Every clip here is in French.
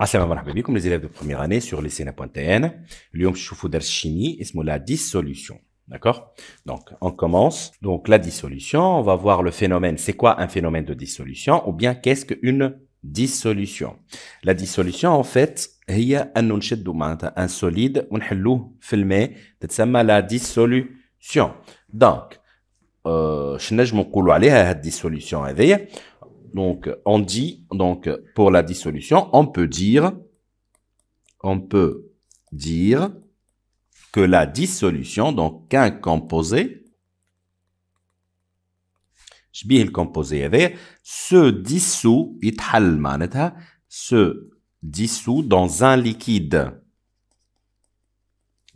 Ah, c'est bah, comme les élèves de première année sur les scènes pointéennes, les yonks choufuders chimie et s'appelle la dissolution. D'accord Donc, on commence. Donc, la dissolution, on va voir le phénomène. C'est quoi un phénomène de dissolution Ou bien, qu'est-ce qu'une dissolution La dissolution, en fait, il y a un solide, un halou filmé, ça s'appelle la dissolution. Donc, je ne vais pas aller à la dissolution. Donc, on dit, donc, pour la dissolution, on peut dire, on peut dire que la dissolution, donc, qu'un composé, dis le composé, se dissout se dissout dans un liquide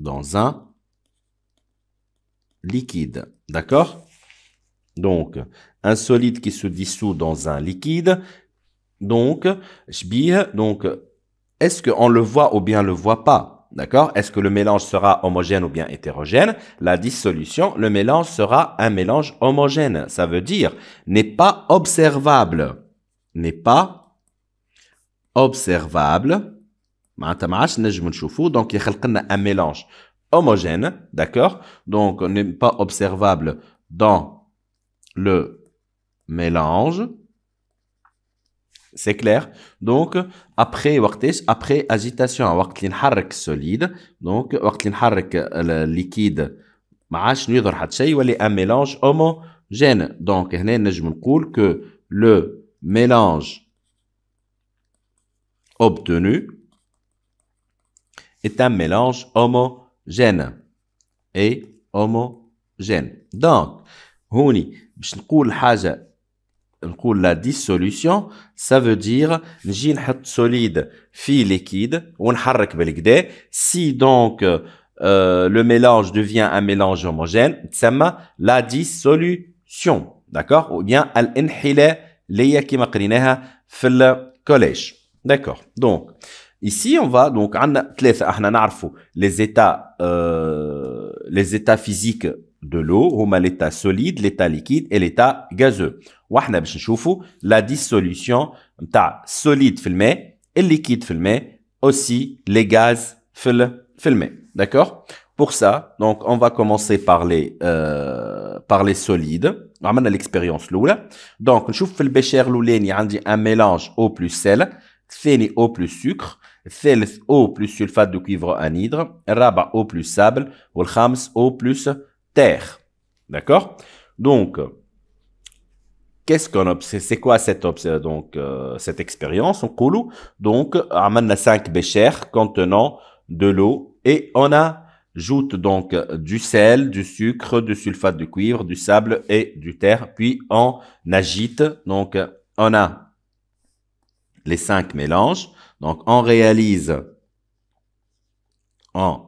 dans un liquide d'accord donc un solide qui se dissout dans un liquide. Donc, donc, est-ce qu'on le voit ou bien le voit pas D'accord Est-ce que le mélange sera homogène ou bien hétérogène La dissolution, le mélange sera un mélange homogène. Ça veut dire n'est pas observable. N'est pas observable. Donc, il y a un mélange homogène, d'accord Donc, n'est pas observable dans le mélange. C'est clair. Donc, après, après agitation, solide. Donc, liquide. معاش يظهر حتى شيء c'est un mélange homogène. Donc, هنا نجم نقول que le mélange obtenu est un mélange homogène. Et homogène. Donc, هوني باش نقول حاجه on la dissolution, ça veut dire نجي نحط solide في liquide ونحرك liquide. si donc euh, le mélange devient un mélange homogène s'appelle la dissolution d'accord ou bien الانحلاء اللي هي كما قريناها le collège. d'accord donc ici on va donc عندنا ثلاثه احنا a les états euh, les états physiques de l'eau mal l'état solide, l'état liquide et l'état gazeux. On va voir la dissolution de solide filmé et liquide filmé aussi les gaz في D'accord Pour ça, donc on va commencer par les euh, par les solides. à l'expérience l'oula. Donc bécher في il الاولاني a un mélange eau plus sel, الثاني eau plus sucre. الثالث eau plus sulfate de cuivre anhydre, rabat eau plus sable, والخامس eau plus terre. D'accord Donc, qu'est-ce qu'on c'est quoi cette euh, donc euh, cette expérience On donc on a cinq béchers contenant de l'eau et on ajoute donc du sel, du sucre, du sulfate de cuivre, du sable et du terre puis on agite donc on a les cinq mélanges donc on réalise on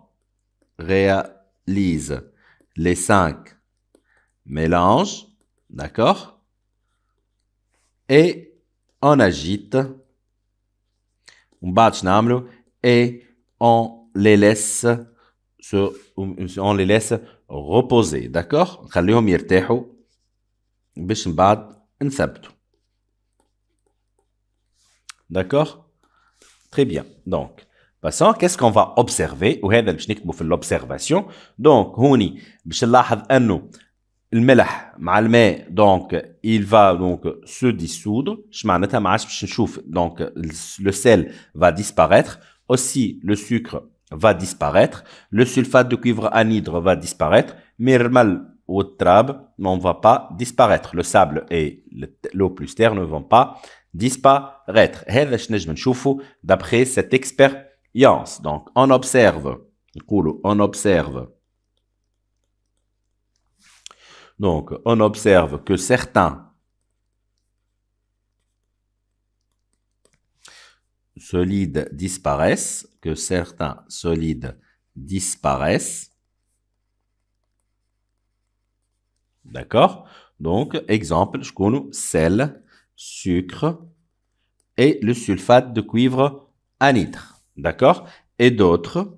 réalise les cinq. Mélange, d'accord Et on agite. On bat et on les laisse se, on les laisse reposer, d'accord نخليهم يرتاحوا باش من بعد D'accord Très bien. Donc باسون كيس كون فا اوبسيرفي وهذا باش نكتبوا في الاوبسيرفاسيون دونك هوني باش نلاحظ انه الملح مع الماء il va donc se dissoudre اش معناتها ما عادش باش نشوف va disparaître aussi le sucre va disparaître le sulfate de cuivre anhydre va disparaître mais le والتراب on va pas disparaître le sable et l'eau plus terre ne vont pas disparaître هذا نجم نشوفه d'après cet expert donc on observe, اوبسيرف نقولوا اون Donc, on observe que certains solides disparaissent, que certains solides disparaissent. D'accord Donc, exemple, je connais sel, sucre et le sulfate de cuivre anitre. D'accord Et d'autres.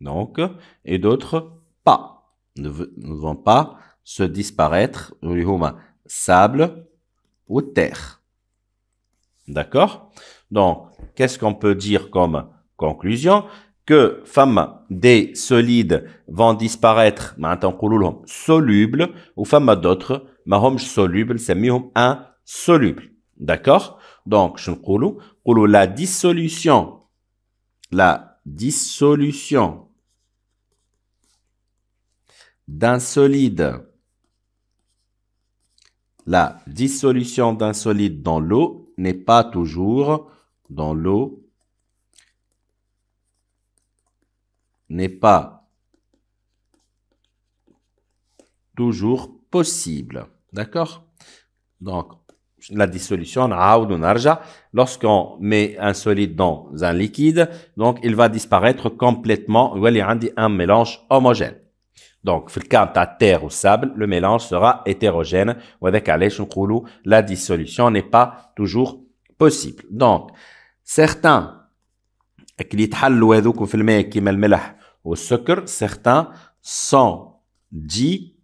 Donc, et d'autres pas. Ne, vont pas se disparaître. Sable ou terre. D'accord Donc, qu'est-ce qu'on peut dire comme conclusion Que femmes des solides vont disparaître, maintenant hum, solubles, ou femmes d'autres, mahom solubles, c'est hum insolubles. D'accord donc, je la dissolution, la dissolution d'un solide, la dissolution d'un solide dans l'eau n'est pas toujours dans l'eau, n'est pas toujours possible. D'accord Donc, la dissolution, lorsqu'on met un solide dans un liquide, donc il va disparaître complètement, il y a un mélange homogène. Donc, dans à terre ou sable, le mélange sera hétérogène. La dissolution n'est pas toujours possible. Donc, certains certains sont dits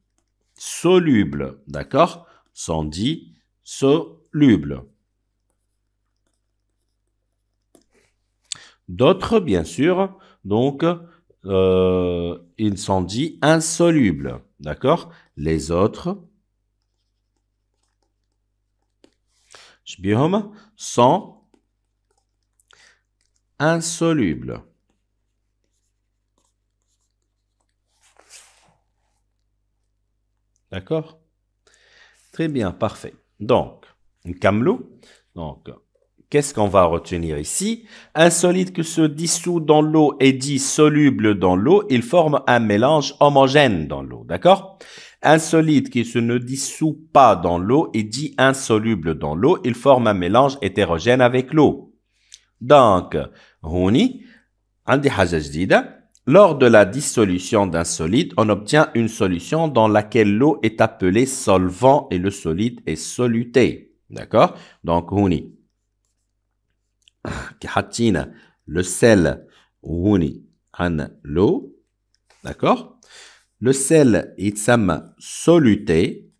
solubles, d'accord Sont dits soluble D'autres, bien sûr, donc, euh, ils sont dits insolubles. D'accord Les autres, sont insolubles. D'accord Très bien, parfait. Donc, une Donc, qu'est-ce qu'on va retenir ici Un solide qui se dissout dans l'eau et dit soluble dans l'eau, il forme un mélange homogène dans l'eau, d'accord Un solide qui se ne dissout pas dans l'eau et dit insoluble dans l'eau, il forme un mélange hétérogène avec l'eau. Donc, عندي حاجة lors de la dissolution d'un solide, on obtient une solution dans laquelle l'eau est appelée solvant et le solide est soluté. D'accord Donc, huni. le sel, huni, an, l'eau. D'accord Le sel, itzama soluté.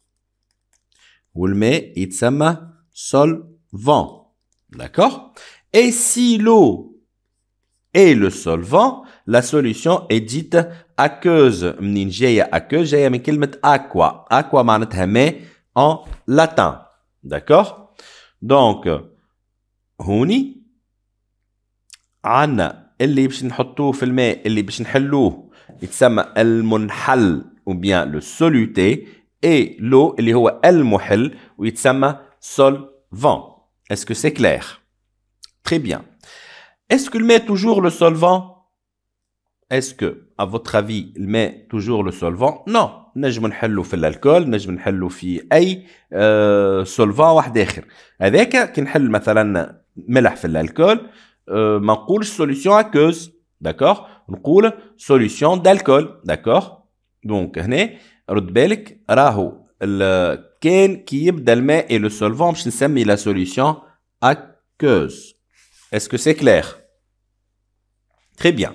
solvant. D'accord Et si l'eau est le solvant, la solution est dite aqueuse. aqueuse dire min aqua. Aqua معناتها en latin. D'accord Donc, Huni dans اللي باش نحطوه في الماء اللي باش نحلوه يتسمى المنحل ou bien le soluté et l'eau اللي هو المحل ويتسمى solvant. Est-ce que c'est clair Très bien. Est-ce qu'il met toujours le solvant est-ce que, à votre avis, il met toujours le solvant Non. نجم نحلو في الالكول نجم نحلو في اي سولفا واحد اخر هذاك كي نحل مثلا ملح في الالكول ما نقولش سوليسيون اكوز d'alcool, نقول سوليسيون دالكول دونك هنا رد بالك راهو كان كي يبدا الماء اي لو باش نسمي لا Est-ce que c'est clair Très bien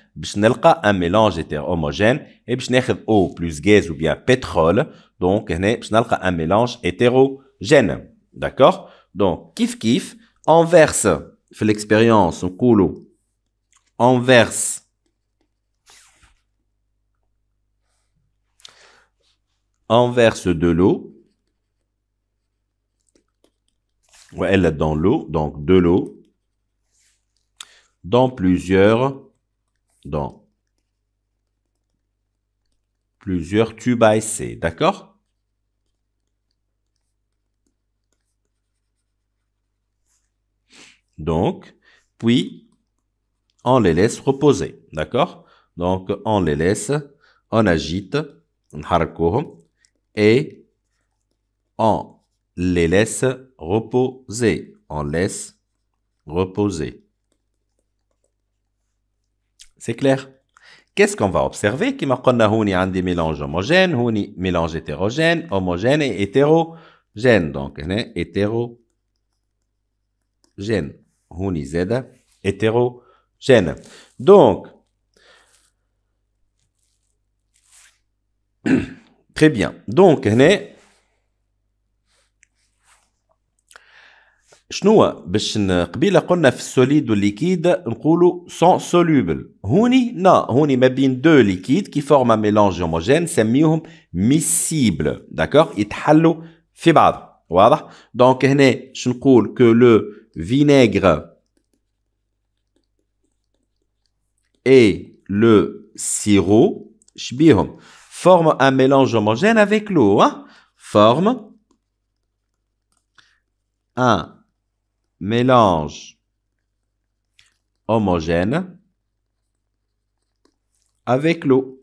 un mélange hétérogène. Et Bchnelka, eau plus gaz ou bien pétrole. Donc, Bchnelka, un mélange hétérogène. D'accord Donc, kiff kif Enverse. fait l'expérience, coule verse Enverse. Enverse de l'eau. Elle est dans l'eau, donc de l'eau. Dans plusieurs dans plusieurs tubes à essai, d'accord Donc, puis, on les laisse reposer, d'accord Donc, on les laisse, on agite, et on les laisse reposer, on laisse reposer. C'est clair Qu'est-ce qu'on va observer Qui a des mélanges homogènes, mélanges hétérogènes, homogènes et hétérogène. Donc, hétérogène. Houni Z, hétérogène. Donc, très bien. Donc, Je ne que pas si a un solide ou un liquide, on a un Ici, Non, on a deux liquides qui forment un mélange homogène, c'est un miscible. D'accord? Il y a un miscible. Donc, je ne sais que le vinaigre et le sirop forment un mélange homogène avec l'eau. Hein؟ forment un mélange homogène avec l'eau.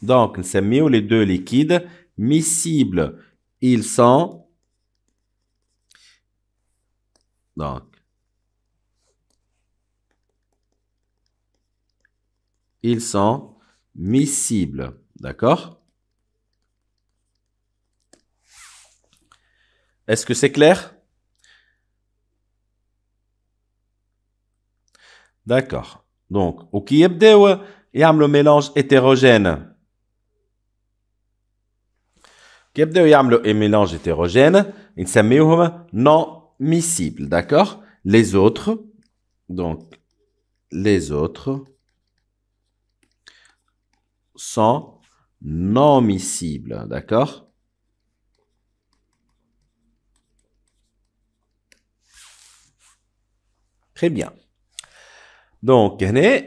Donc, c'est mieux les deux liquides miscibles. Ils sont donc ils sont miscibles, d'accord Est-ce que c'est clair D'accord. Donc, au qui il y a le mélange hétérogène. y a le mélange hétérogène, il s'appelle non miscible, d'accord Les autres, donc les autres sont non miscibles, d'accord Très bien. Donc, هنا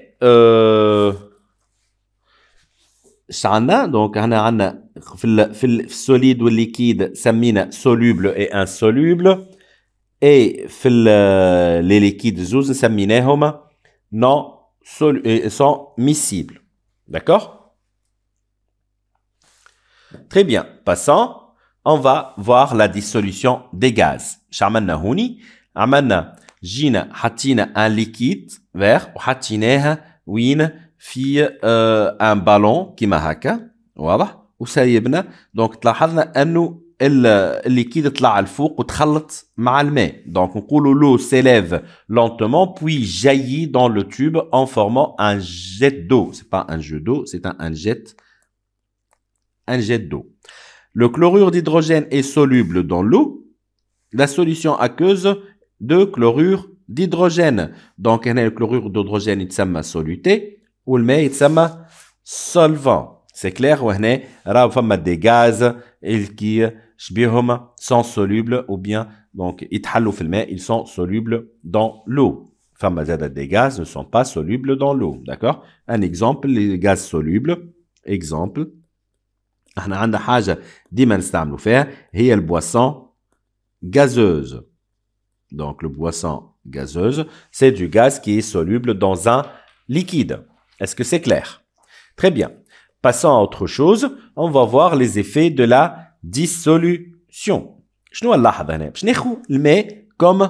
ça euh, donc هنا ou solide ou liquide, soluble et insoluble et euh, les liquides زوز non soluble, euh, sont miscibles. D'accord Très bien. Passons, on va voir la dissolution des gaz. شعملنا هوني Jin, hatin, un liquide, vert, hatiné, win, fi, un ballon, kimahaka, wawa, ou sa yibna, donc, tlahalna, anu, le liquide, maalme. Donc, on que l'eau s'élève lentement, puis jaillit dans le tube, en formant un jet d'eau. C'est pas un jet d'eau, c'est un, jet, un jet d'eau. Le chlorure d'hydrogène est soluble dans l'eau. La solution aqueuse, de chlorure d'hydrogène. Donc, le chlorure d'hydrogène, il s'appelle soluté, ou il s'appelle solvant. C'est clair, ou a des gaz qui sont solubles, ou bien, donc, ils sont solubles dans l'eau. Femme des gaz ne sont pas solubles dans l'eau. D'accord Un exemple, les gaz solubles. Exemple. On a une chose boisson gazeuse donc le boisson gazeuse, c'est du gaz qui est soluble dans un liquide. Est-ce que c'est clair Très bien. Passons à autre chose, on va voir les effets de la dissolution. mais comme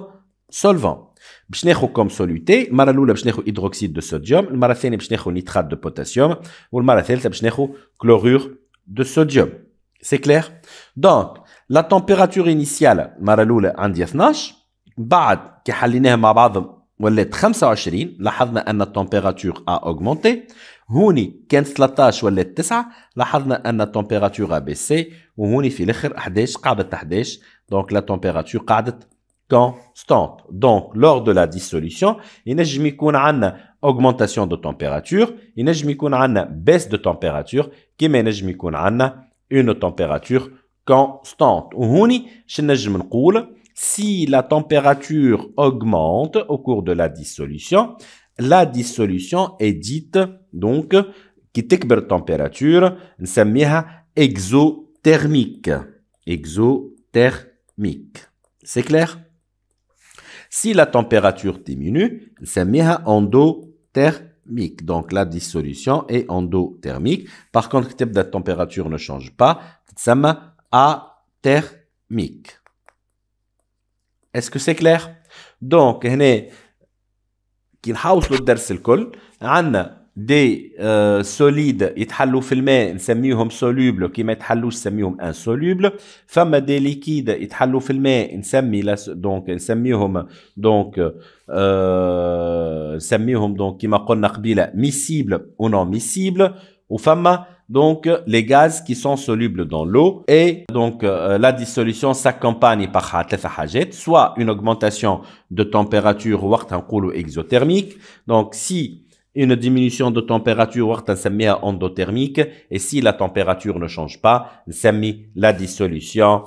solvant. باش ناخذ كوم سوليوتي المره الاولى باش ناخذ هيدروكسيد دو صوديوم On الثانيه باش ناخذ نيترات دو بوتاسيوم والمره الثالثه باش chlorure كلورور دو صوديوم سي كلير دونك لا تمبيراتور انيسيال المره الاولى عندي 12 بعد كي حليناها مع بعضهم ولات 25 لاحظنا ان التمبيراتور ا اوغمونتي هوني كان 13 ولات 9 لاحظنا ان التمبيراتور ا بيسي وهوني في الاخر 11 قعدت 11 دونك لا تمبيراتور قعدت كونستانت دونك لور دو لا ديسوليسيون ينجم يكون عندنا اوغمونتاسيون دو تمبيراتور ينجم يكون عندنا بيس دو تمبيراتور كيما ينجم يكون عندنا اون تمبيراتور كونستانت وهوني شنجم نقول si la température augmente au cours de la dissolution, la dissolution est dite donc qui la température, نسميها exothermique. Exothermique. C'est clair Si la température diminue, نسميها endothermique. Donc la dissolution est endothermique. Par contre, si la température ne change pas, à athermique. اسكو سي كلير دونك هنا كي نحوصلوا الدرس الكل عندنا دي سوليد يتحلوا في الماء نسميهم سوليبل كي ما يتحلوش نسميهم انسوليبل فما دي ليكيد يتحلوا في الماء نسمي لس دونك نسميهم دونك euh, نسميهم دونك كيما قلنا قبيله ميسيبل ونون ميسيبل وفما donc les gaz qui sont solubles dans l'eau et donc euh, la dissolution s'accompagne par soit une augmentation de température ou exothermique donc si une diminution de température endothermique et si la température ne change pas la dissolution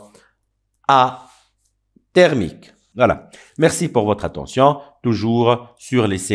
à thermique voilà merci pour votre attention toujours sur les